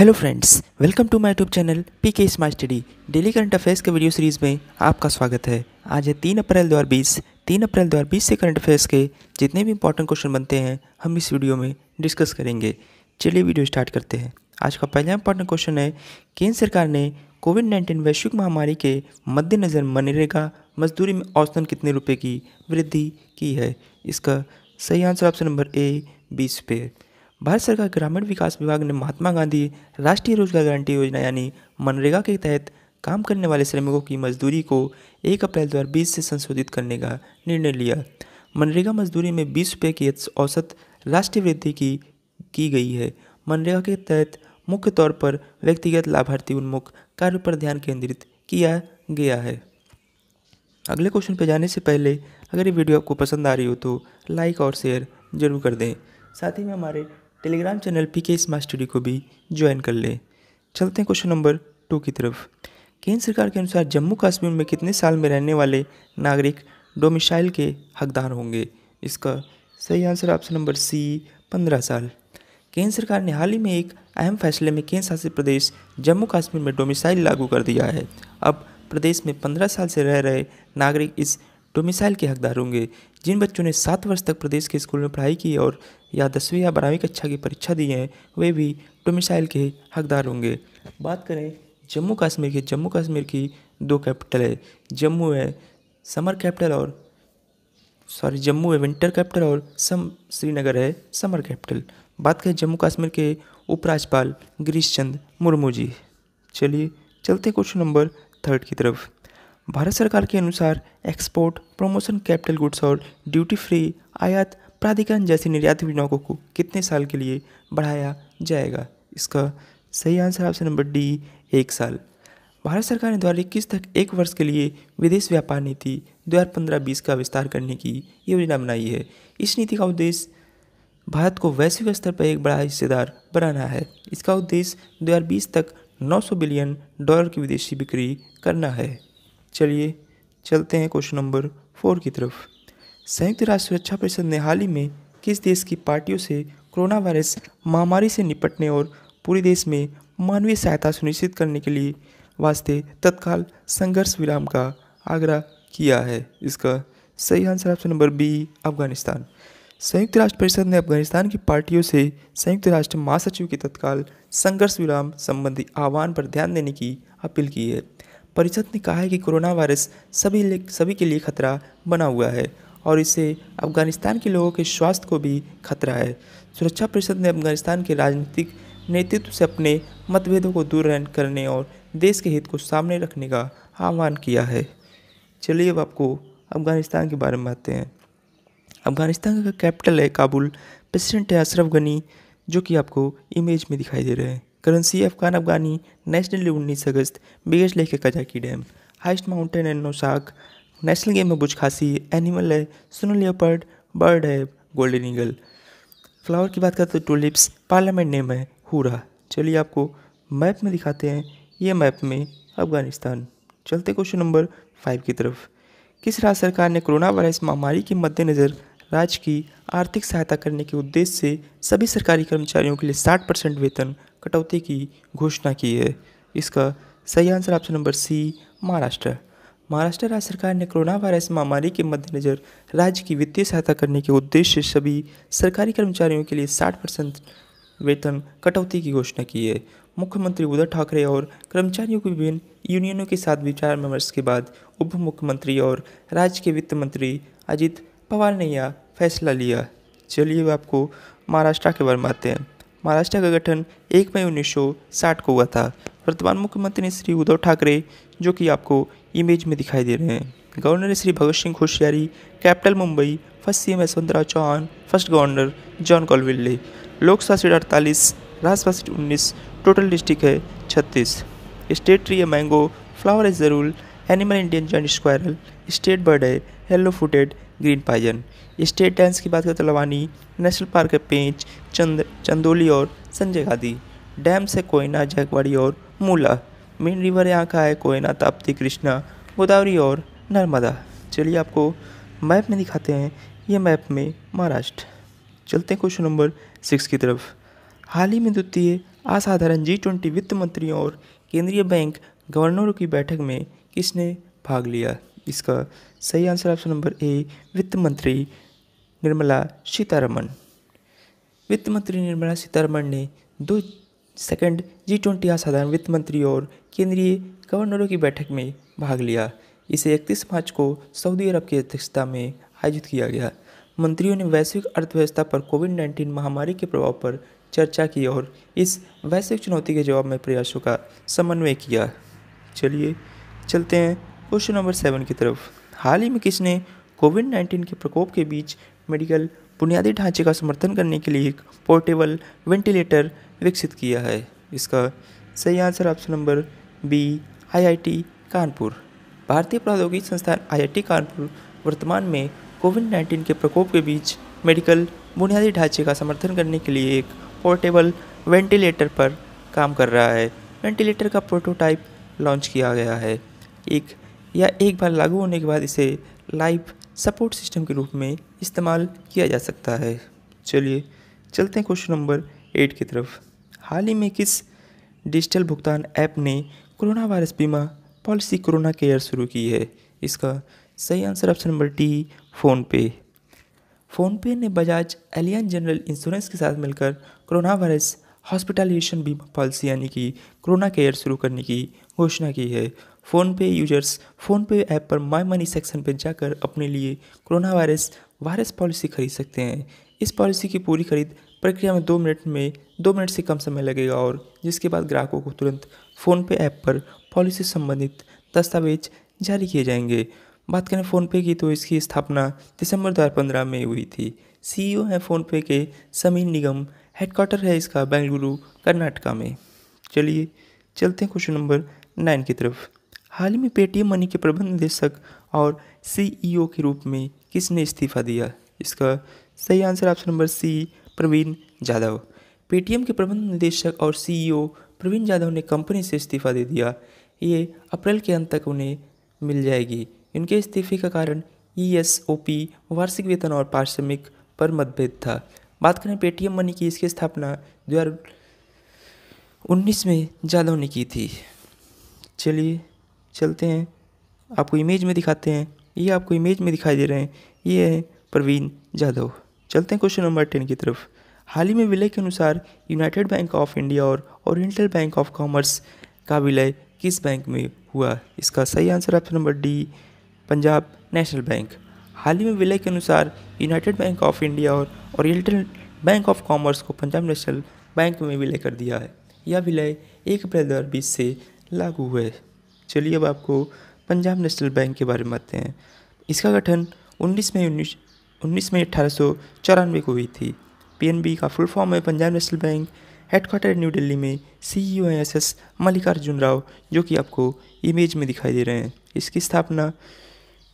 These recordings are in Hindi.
hello friends welcome to my YouTube channel P K smart study daily current affairs के वीडियो सीरीज़ में आपका स्वागत है आज है तीन अप्रैल दो हजार बीस तीन अप्रैल दो हजार बीस से करंट अफेयर्स के जितने भी इंपॉर्टेंट क्वेश्चन बनते हैं हम इस वीडियो में डिस्कस करेंगे चलिए वीडियो स्टार्ट करते हैं आज का पहला इंपॉर्टेंट क्वेश्चन है केंद्र सरकार ने कोविड नाइन्टीन वैश्विक महामारी के मद्देनज़र मनरेगा मजदूरी में औसतन कितने रुपये की वृद्धि की है इसका सही आंसर ऑप्शन नंबर ए बीस रुपये भारत सरकार ग्रामीण विकास विभाग ने महात्मा गांधी राष्ट्रीय रोजगार गारंटी योजना यानी मनरेगा के तहत काम करने वाले श्रमिकों की मजदूरी को एक अप्रैल दो से संशोधित करने का निर्णय लिया मनरेगा मजदूरी में बीस रुपये की औसत राष्ट्रीय वृद्धि की की गई है मनरेगा के तहत मुख्य तौर पर व्यक्तिगत लाभार्थी उन्मुख कार्य पर ध्यान केंद्रित किया गया है अगले क्वेश्चन पर जाने से पहले अगर ये वीडियो आपको पसंद आ रही हो तो लाइक और शेयर जरूर कर दें साथ ही में हमारे Telegram channel P K smart study को भी ज्वाइन कर लें चलते हैं क्वेश्चन नंबर टू की तरफ केंद्र सरकार के अनुसार जम्मू कश्मीर में कितने साल में रहने वाले नागरिक डोमिसाइल के हकदार होंगे इसका सही आंसर ऑप्शन नंबर सी पंद्रह साल केंद्र सरकार ने हाल ही में एक अहम फैसले में केंद्र शासित प्रदेश जम्मू कश्मीर में डोमिसाइल लागू कर दिया है अब प्रदेश में पंद्रह साल से रह रहे नागरिक इस डोमिसाइल तो के हकदार होंगे जिन बच्चों ने सात वर्ष तक प्रदेश के स्कूल में पढ़ाई की और या दसवीं या बारहवीं कक्षा की परीक्षा दी है वे भी डोमिसाइल तो के हकदार होंगे बात करें जम्मू कश्मीर की जम्मू कश्मीर की दो कैपिटल है जम्मू है समर कैपिटल और सॉरी जम्मू है विंटर कैपिटल और सम श्रीनगर है समर कैपिटल बात करें जम्मू कश्मीर के उपराज्यपाल गिरीश चंद्र मुर्मू जी चलिए चलते क्वेश्चन नंबर थर्ड की तरफ भारत सरकार के अनुसार एक्सपोर्ट प्रमोशन कैपिटल गुड्स और ड्यूटी फ्री आयात प्राधिकरण जैसी निर्यात योजनाओं को कितने साल के लिए बढ़ाया जाएगा इसका सही आंसर ऑप्शन नंबर डी एक साल भारत सरकार ने द्वारा इक्कीस तक एक वर्ष के लिए विदेश व्यापार नीति दो हजार पंद्रह बीस का विस्तार करने की योजना बनाई है इस नीति का उद्देश्य भारत को वैश्विक स्तर पर एक बड़ा हिस्सेदार बनाना है इसका उद्देश्य दो हजार बीस तक 900 बिलियन डॉलर की विदेशी बिक्री करना है चलिए चलते हैं क्वेश्चन नंबर फोर की तरफ संयुक्त राष्ट्र सुरक्षा परिषद ने हाल ही में किस देश की पार्टियों से कोरोना वायरस महामारी से निपटने और पूरे देश में मानवीय सहायता सुनिश्चित करने के लिए वास्ते तत्काल संघर्ष विराम का आग्रह किया है इसका सही answer option number B Afghanistan संयुक्त राष्ट्र परिषद ने अफगानिस्तान की पार्टियों से संयुक्त राष्ट्र महासचिव के तत्काल संघर्ष विराम संबंधी आह्वान पर ध्यान देने की अपील की है परिषद ने कहा है कि कोरोना वायरस सभी सभी के लिए खतरा बना हुआ है और इससे अफगानिस्तान के लोगों के स्वास्थ्य को भी खतरा है सुरक्षा परिषद ने अफगानिस्तान के राजनीतिक नेतृत्व से अपने मतभेदों को दूर करने और देश के हित को सामने रखने का आह्वान किया है चलिए अब आपको अफगानिस्तान के बारे में बताते हैं अफगानिस्तान का कैपिटल है काबुल प्रेसिडेंट है अशरफ गनी जो कि आपको इमेज में दिखाई दे रहे हैं करेंसी अफगान अफगानी नेशनल उन्नीस अगस्त बिगेस्ट लेक है Kajaki dam highest mountain and Noshaq national game है बुज खासी एनिमल है सुनो लियोपर्ड बर्ड है गोल्डन ईगल फ्लावर की बात करते हैं टूलिप्स पार्लियामेंट नेम है हुरा चलिए आपको मैप में दिखाते हैं ये मैप में अफगानिस्तान चलते क्वेश्चन नंबर फाइव की तरफ किस राज्य सरकार ने कोरोना वायरस महामारी के मद्देनज़र राज्य की आर्थिक सहायता करने के उद्देश्य से सभी सरकारी कर्मचारियों के लिए 60 परसेंट वेतन कटौती की घोषणा की है इसका सही answer option number C Maharashtra Maharashtra राज्य सरकार ने कोरोना वायरस महामारी के मद्देनज़र राज्य की वित्तीय सहायता करने के उद्देश्य से सभी सरकारी कर्मचारियों के लिए 60 परसेंट वेतन कटौती की घोषणा की है मुख्यमंत्री उद्धव ठाकरे और कर्मचारियों की विभिन्न यूनियनों के साथ विचार विमर्श के बाद उप मुख्यमंत्री और राज्य के वित्त मंत्री अजित पवार ने यह फैसला लिया चलिए अब आपको महाराष्ट्र के बारे में आते हैं महाराष्ट्र का गठन एक मई उन्नीस को हुआ था वर्तमान मुख्यमंत्री श्री उद्धव ठाकरे जो कि आपको इमेज में दिखाई दे रहे हैं governor Shri Bhagat Singh Koshyari capital Mumbai first C M Yashwantrao Chavan first governor John Colville Lok Sabha seat अड़तालीस राज्यसभा सीट उन्नीस टोटल डिस्ट्रिक्ट है छत्तीस स्टेट ट्री है mango flower is the rule animal Indian giant squirrel state bird है yellow footed green pigeon state dance की बात करें तो लवानी नेशनल पार्क है पेंच चंद चंदोली और संजय गांधी डैम से कोयना जगवाड़ी और मूला मेन रिवर यहाँ का है कोयना ताप्ती कृष्णा गोदावरी और नर्मदा चलिए आपको मैप में दिखाते हैं ये मैप में महाराष्ट्र चलते हैं क्वेश्चन नंबर सिक्स की तरफ हाल ही में द्वितीय असाधारण जी ट्वेंटी वित्त मंत्रियों और केंद्रीय बैंक गवर्नरों की बैठक में किसने भाग लिया इसका सही आंसर ऑप्शन नंबर ए वित्त मंत्री निर्मला सीतारमन वित्त मंत्री निर्मला सीतारमन ने दो सेकंड जी ट्वेंटी असाधारण वित्त मंत्री और केंद्रीय गवर्नरों की बैठक में भाग लिया इसे इकतीस मार्च को सऊदी अरब की अध्यक्षता में आयोजित किया गया मंत्रियों ने वैश्विक अर्थव्यवस्था पर कोविड नाइन्टीन महामारी के प्रभाव पर चर्चा की और इस वैश्विक चुनौती के जवाब में प्रयासों का समन्वय किया चलिए चलते हैं क्वेश्चन नंबर सेवन की तरफ हाल ही में किसने कोविड नाइन्टीन के प्रकोप के बीच मेडिकल बुनियादी ढांचे का समर्थन करने के लिए एक पोर्टेबल वेंटिलेटर विकसित किया है इसका सही answer option number B IIT Kanpur भारतीय प्रौद्योगिकी संस्थान आईआईटी कानपुर वर्तमान में कोविड नाइन्टीन के प्रकोप के बीच मेडिकल बुनियादी ढांचे का समर्थन करने के लिए एक पोर्टेबल वेंटिलेटर पर काम कर रहा है वेंटिलेटर का प्रोटोटाइप लॉन्च किया गया है एक या एक बार लागू होने के बाद इसे लाइफ सपोर्ट सिस्टम के रूप में इस्तेमाल किया जा सकता है चलिए चलते हैं क्वेश्चन नंबर एट की तरफ हाल ही में किस डिजिटल भुगतान ऐप ने कोरोना वायरस बीमा पॉलिसी कोरोना केयर शुरू की है इसका सही answer option number D PhonePe PhonePe ने बजाज एलियन जनरल इंश्योरेंस के साथ मिलकर कोरोना वायरस हॉस्पिटलाइजेशन बीमा पॉलिसी यानी कि कोरोना केयर शुरू करने की घोषणा की है फ़ोनपे यूजर्स फ़ोनपे ऐप पर माई मनी सेक्शन पर जाकर अपने लिए कोरोना वायरस वायरस पॉलिसी खरीद सकते हैं इस पॉलिसी की पूरी खरीद प्रक्रिया में दो मिनट में दो मिनट से कम समय लगेगा और जिसके बाद ग्राहकों को तुरंत फ़ोनपे ऐप पर पॉलिसी संबंधित दस्तावेज जारी किए जाएंगे बात करें फ़ोनपे की तो इसकी स्थापना दिसंबर दो में हुई थी सीईओ हैं फ़ोनपे के समीर निगम हेडक्वार्टर है इसका बेंगलुरु कर्नाटका में चलिए चलते हैं क्वेश्चन नंबर नाइन की तरफ हाल ही में पेटीएम मनी के प्रबंध निदेशक और सीईओ e के रूप में किसने इस्तीफा दिया इसका सही answer option number C Praveen Yadav Paytm के प्रबंध निदेशक और सीईओ e प्रवीण यादव ने कंपनी से इस्तीफा दे दिया ये अप्रैल के अंत तक उन्हें मिल जाएगी इनके इस्तीफे का कारण ई एस ओ पी वार्षिक वेतन और पारिश्रमिक पर मतभेद था बात करें पेटीएम मनी की इसकी स्थापना दो हज़ार उन्नीस में जाधव ने की थी चलिए चलते हैं आपको इमेज में दिखाते हैं ये आपको इमेज में दिखाई दे रहे हैं ये है प्रवीण जाधव चलते हैं क्वेश्चन नंबर टेन की तरफ हाल ही में विलय के अनुसार यूनाइटेड बैंक ऑफ इंडिया और ओरिएंटल बैंक ऑफ कॉमर्स का विलय किस बैंक में हुआ इसका सही answer option number D Punjab National Bank हाल ही में विलय के अनुसार यूनाइटेड बैंक ऑफ इंडिया और और एयरटेल बैंक ऑफ कॉमर्स को पंजाब नेशनल बैंक में विलय कर दिया है यह विलय एक अप्रैल दो बीस से लागू हुआ है चलिए अब आपको पंजाब नेशनल बैंक के बारे में बताते हैं इसका गठन उन्नीस मई उन्नीस उन्नीस मई अठारह सौ चौरानवे को हुई थी पीएनबी का फुल फॉर्म है Punjab National Bank headquarter New Delhi में सी ई e हैं एस एस मल्लिकार्जुन राव जो कि आपको इमेज में दिखाई दे रहे हैं इसकी स्थापना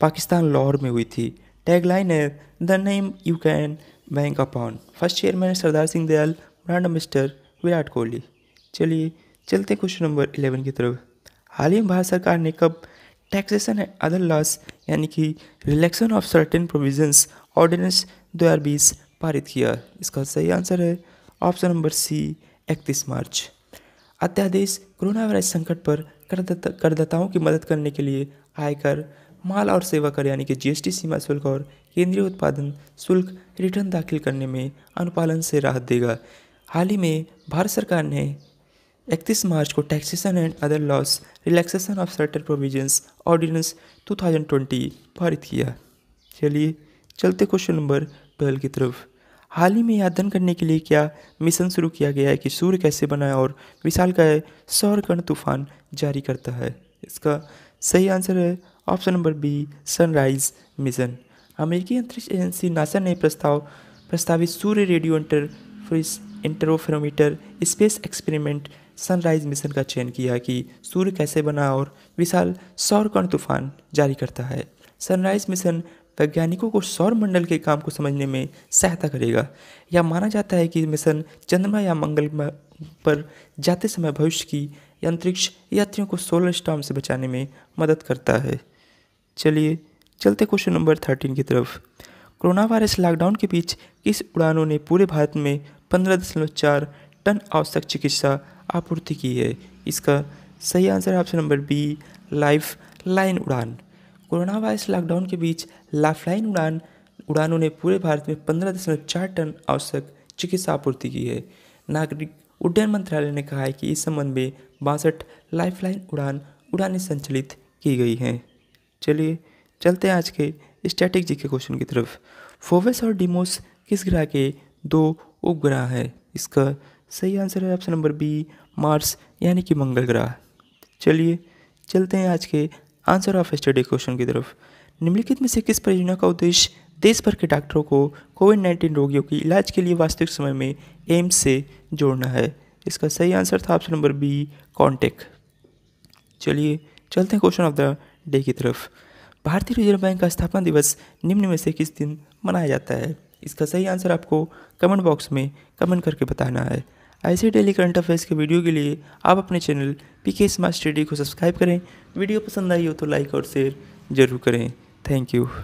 पाकिस्तान लाहौर में हुई थी टैगलाइन है the name you can bank upon first chairman Sardar Singh Dayal brand mister Virat Kohli चलिए चलते क्वेश्चन नंबर इलेवन की तरफ हाल ही में भारत सरकार ने कब टैक्सेशन एंड अदर लॉस यानी कि relaxation of certain provisions ordinance दो हज़ार बीस पारित किया इसका सही आंसर है ऑप्शन नंबर सी इकतीस मार्च अध्यादेश कोरोना वायरस संकट पर करदाताओं की मदद करने के लिए आयकर माल और सेवा कर यानी कि जीएसटी सीमा शुल्क और केंद्रीय उत्पादन शुल्क रिटर्न दाखिल करने में अनुपालन से राहत देगा हाल ही में भारत सरकार ने 31 मार्च को taxation and other laws relaxation of certain provisions ordinance 2020 पारित किया चलिए चलते क्वेश्चन नंबर ट्वेल्व की तरफ हाल ही में अध्ययन करने के लिए क्या मिशन शुरू किया गया है कि सूर्य कैसे बना और विशाल का सौर कर्ण तूफान जारी करता है इसका सही आंसर है option number B sunrise mission अमेरिकी अंतरिक्ष एजेंसी नासा ने प्रस्ताव प्रस्तावित सूर्य रेडियो इंटरफ्रिस interferometer space experiment sunrise mission का चयन किया कि सूर्य कैसे बना और विशाल सौर कण तूफान जारी करता है सनराइज मिशन वैज्ञानिकों को सौर मंडल के काम को समझने में सहायता करेगा यह माना जाता है कि मिशन चंद्रमा या मंगल पर जाते समय भविष्य की अंतरिक्ष यात्रियों को सोलर स्टॉम से बचाने में मदद करता है चलिए चलते क्वेश्चन नंबर थर्टीन की तरफ कोरोना वायरस लॉकडाउन के बीच किस उड़ानों ने पूरे भारत में पंद्रह दशमलव चार टन आवश्यक चिकित्सा आपूर्ति की है इसका सही आंसर है option number B lifeline Udan corona virus lockdown के बीच लाइफ लाइन उड़ान उड़ानों ने पूरे भारत में पंद्रह दशमलव चार टन आवश्यक चिकित्सा आपूर्ति की है नागरिक उड्डयन मंत्रालय ने कहा है कि इस संबंध में बासठ लाइफलाइन उड़ान उड़ानें संचालित की गई हैं चलिए चलते हैं आज के स्टैटिक जी के क्वेश्चन की तरफ फोवेस और डिमोस किस ग्रह के दो उपग्रह है इसका सही आंसर है ऑप्शन नंबर बी मार्स यानी कि मंगल ग्रह चलिए चलते हैं आज के आंसर ऑफ स्टडी क्वेश्चन की तरफ निम्नलिखित में से किस परियोजना का उद्देश्य देश भर के डॉक्टरों को कोविड नाइन्टीन रोगियों के इलाज के लिए वास्तविक समय में एम्स से जोड़ना है इसका सही आंसर था ऑप्शन नंबर बी कॉन्टेक्ट चलिए चलते हैं क्वेश्चन ऑफ द डे की तरफ भारतीय रिजर्व बैंक का स्थापना दिवस निम्न में से किस दिन मनाया जाता है इसका सही आंसर आपको कमेंट बॉक्स में कमेंट करके बताना है ऐसे डेली करंट अफेयर्स के वीडियो के लिए आप अपने channel P K smart study को सब्सक्राइब करें वीडियो पसंद आई हो तो लाइक और शेयर ज़रूर करें थैंक यू